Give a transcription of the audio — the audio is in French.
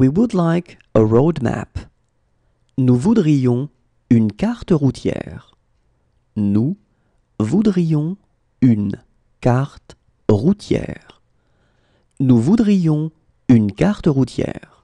We would like a map. Nous voudrions une carte routière. Nous voudrions une carte routière. Nous voudrions une carte routière.